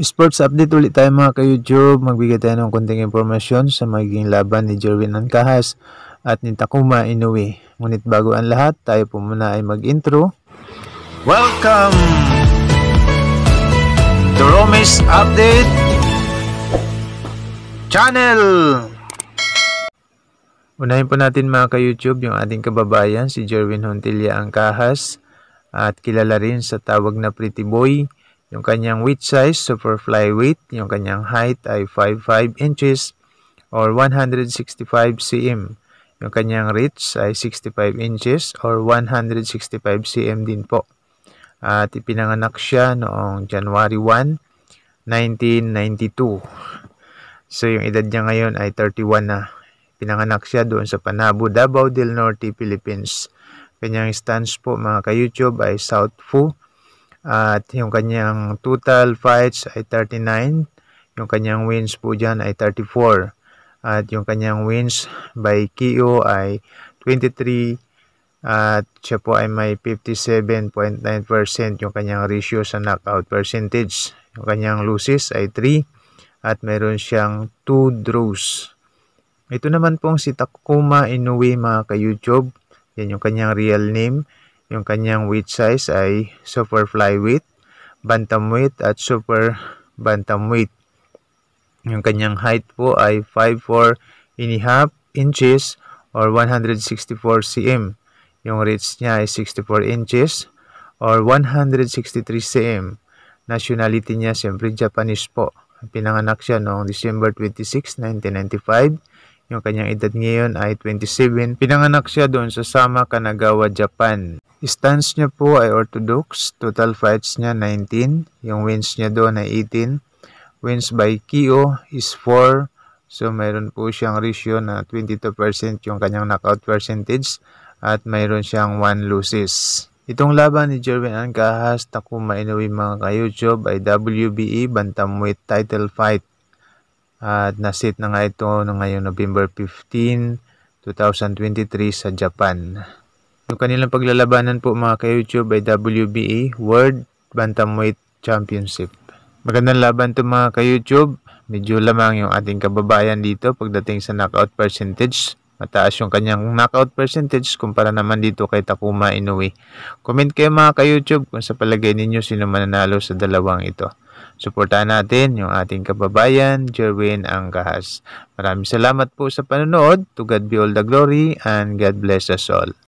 Sports update ulit tayo mga ka-YouTube. Magbigay tayo ng konting impormasyon sa magiging laban ni Jerwin Ancahas at ni Takuma Inoue. Ngunit bago ang lahat, tayo po muna ay mag-intro. Welcome to Romis Update Channel! Unahin po natin mga ka-YouTube yung ating kababayan si Jerwin Hontilla Ancahas at kilala rin sa tawag na Pretty Boy yung kanyang weight size, super flyweight, yung kanyang height ay 55 inches or 165 cm. Yung kanyang reach ay 65 inches or 165 cm din po. At ipinanganak siya noong January 1, 1992. So yung edad niya ngayon ay 31 na. Pinanganak siya doon sa Panabo, Davao del Norte, Philippines. Kanyang stance po mga ka-YouTube ay South Fu at yung kanyang total fights ay 39 yung kanyang wins po dyan ay 34 at yung kanyang wins by KO ay 23 at siya po ay may 57.9% yung kanyang ratio sa knockout percentage yung kanyang losses ay 3 at meron siyang 2 draws ito naman pong si Takuma Inoue mga ka-YouTube yan yung kanyang real name yung kanyang weight size ay super flyweight, bantamweight at super bantamweight. Yung kanyang height po ay 5'4 and half inches or 164 cm. Yung reach niya ay 64 inches or 163 cm. Nationality niya siyempre Japanese po. Pinanganak siya noong December 26, 1995 yung kanyang edad ngayon ay 27. Pinanganak siya doon sa Sama, Kanagawa, Japan. Stance niya po ay orthodox. Total fights niya 19. Yung wins niya doon ay 18. Wins by KO is 4. So mayroon po siyang ratio na 22% yung kanyang knockout percentage at mayroon siyang 1 loses. Itong laban ni Jerwin Ancahas na kung mainawin mga ka-YouTube ay WBA e Bantamweight title fight at na-sit na nga ito ng ngayong November 15, 2023 sa Japan. Yung kanilang paglalabanan po mga ka-YouTube ay WBA World Bantamweight Championship. Magandang laban to mga ka-YouTube. Medyo lamang yung ating kababayan dito pagdating sa knockout percentage. Mataas yung kanyang knockout percentage kumpara naman dito kay Takuma Inoue. Comment kayo mga ka-YouTube kung sa palagay ninyo sino mananalo sa dalawang ito. Suportahan natin yung ating kababayan, Jerwin Angkas. Maraming salamat po sa panonood. To God be all the glory and God bless us all.